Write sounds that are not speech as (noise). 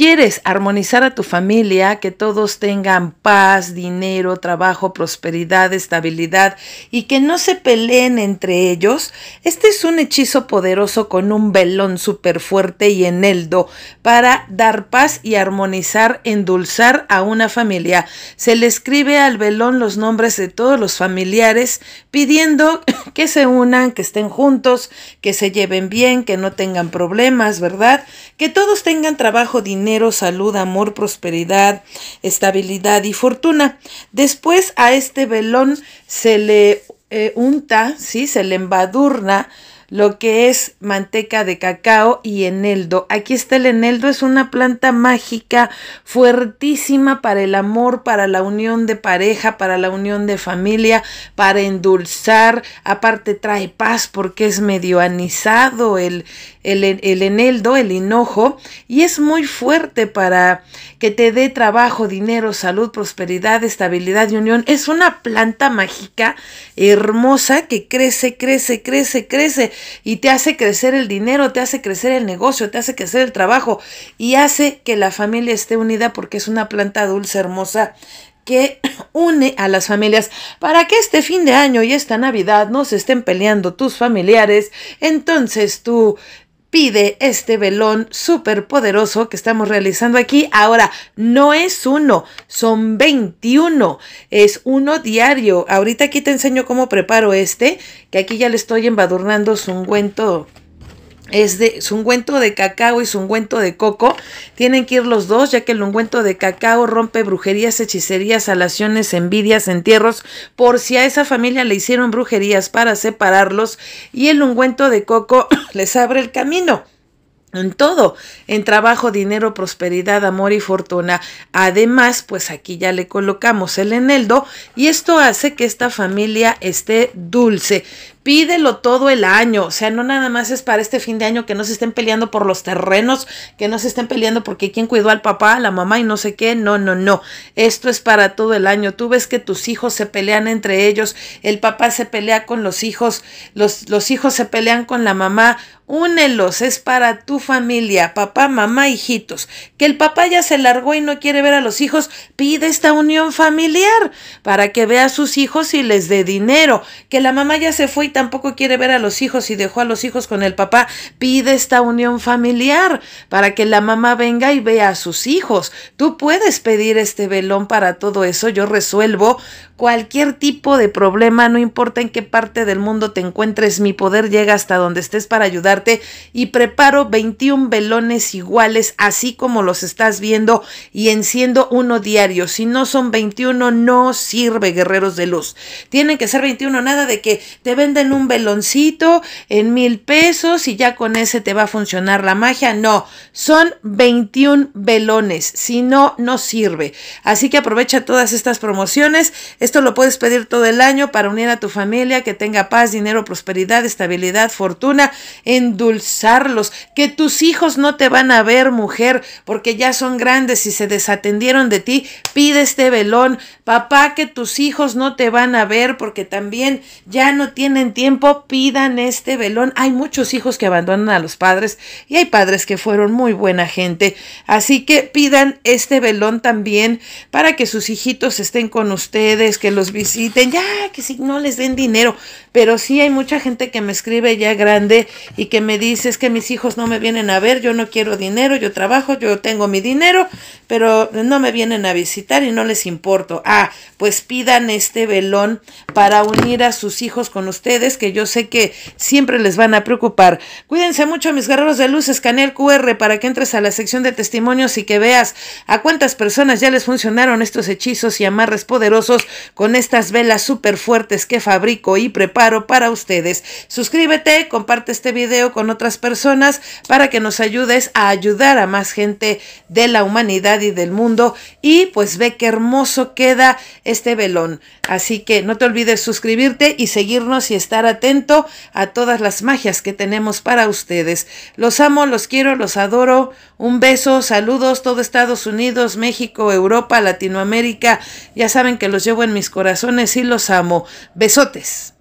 quieres armonizar a tu familia, que todos tengan paz, dinero, trabajo, prosperidad, estabilidad y que no se peleen entre ellos, este es un hechizo poderoso con un velón súper fuerte y eneldo para dar paz y armonizar, endulzar a una familia. Se le escribe al velón los nombres de todos los familiares pidiendo (coughs) que se unan, que estén juntos, que se lleven bien, que no tengan problemas, ¿verdad? Que todos tengan trabajo, dinero, salud, amor, prosperidad, estabilidad y fortuna. Después a este velón se le eh, unta, se le embadurna lo que es manteca de cacao y eneldo. Aquí está el eneldo, es una planta mágica fuertísima para el amor, para la unión de pareja, para la unión de familia, para endulzar. Aparte trae paz porque es medio anisado el, el eneldo, el hinojo, y es muy fuerte para que te dé trabajo, dinero, salud, prosperidad, estabilidad y unión. Es una planta mágica hermosa que crece, crece, crece, crece y te hace crecer el dinero, te hace crecer el negocio, te hace crecer el trabajo y hace que la familia esté unida porque es una planta dulce hermosa que (clears throat) une a las familias para que este fin de año y esta Navidad no se estén peleando tus familiares, entonces tú pide este velón súper poderoso que estamos realizando aquí. Ahora, no es uno, son 21. Es uno diario. Ahorita aquí te enseño cómo preparo este, que aquí ya le estoy embadurnando su ungüento es de su ungüento de cacao y su ungüento de coco. Tienen que ir los dos, ya que el ungüento de cacao rompe brujerías, hechicerías, alaciones envidias, entierros, por si a esa familia le hicieron brujerías para separarlos, y el ungüento de coco (coughs) les abre el camino en todo, en trabajo, dinero, prosperidad, amor y fortuna. Además, pues aquí ya le colocamos el eneldo y esto hace que esta familia esté dulce. Pídelo todo el año, o sea, no nada más es para este fin de año que no se estén peleando por los terrenos, que no se estén peleando porque quién cuidó al papá, a la mamá y no sé qué, no, no, no, esto es para todo el año. Tú ves que tus hijos se pelean entre ellos, el papá se pelea con los hijos, los, los hijos se pelean con la mamá, únelos, es para tu familia, papá, mamá, hijitos, que el papá ya se largó y no quiere ver a los hijos, pide esta unión familiar para que vea a sus hijos y les dé dinero, que la mamá ya se fue y tampoco quiere ver a los hijos y dejó a los hijos con el papá, pide esta unión familiar para que la mamá venga y vea a sus hijos. Tú puedes pedir este velón para todo eso, yo resuelvo cualquier tipo de problema, no importa en qué parte del mundo te encuentres, mi poder llega hasta donde estés para ayudarte y preparo 20 21 velones iguales, así como los estás viendo, y enciendo uno diario. Si no son 21, no sirve, guerreros de luz. Tienen que ser 21, nada de que te venden un veloncito en mil pesos y ya con ese te va a funcionar la magia. No, son 21 velones. Si no, no sirve. Así que aprovecha todas estas promociones. Esto lo puedes pedir todo el año para unir a tu familia, que tenga paz, dinero, prosperidad, estabilidad, fortuna, endulzarlos, que tus hijos no te van a ver, mujer, porque ya son grandes y se desatendieron de ti, pide este velón. Papá, que tus hijos no te van a ver porque también ya no tienen tiempo, pidan este velón. Hay muchos hijos que abandonan a los padres y hay padres que fueron muy buena gente. Así que pidan este velón también para que sus hijitos estén con ustedes, que los visiten, ya que si no les den dinero. Pero sí hay mucha gente que me escribe ya grande y que me dice es que mis hijos no me vienen vienen a ver, yo no quiero dinero, yo trabajo, yo tengo mi dinero, pero no me vienen a visitar y no les importo. Ah, pues pidan este velón para unir a sus hijos con ustedes, que yo sé que siempre les van a preocupar. Cuídense mucho, mis guerreros de luces canal QR para que entres a la sección de testimonios y que veas a cuántas personas ya les funcionaron estos hechizos y amarres poderosos con estas velas súper fuertes que fabrico y preparo para ustedes. Suscríbete, comparte este video con otras personas para que nos ayudes a ayudar a más gente de la humanidad y del mundo. Y pues ve qué hermoso queda este velón. Así que no te olvides suscribirte y seguirnos y estar atento a todas las magias que tenemos para ustedes. Los amo, los quiero, los adoro. Un beso, saludos, todo Estados Unidos, México, Europa, Latinoamérica. Ya saben que los llevo en mis corazones y los amo. Besotes.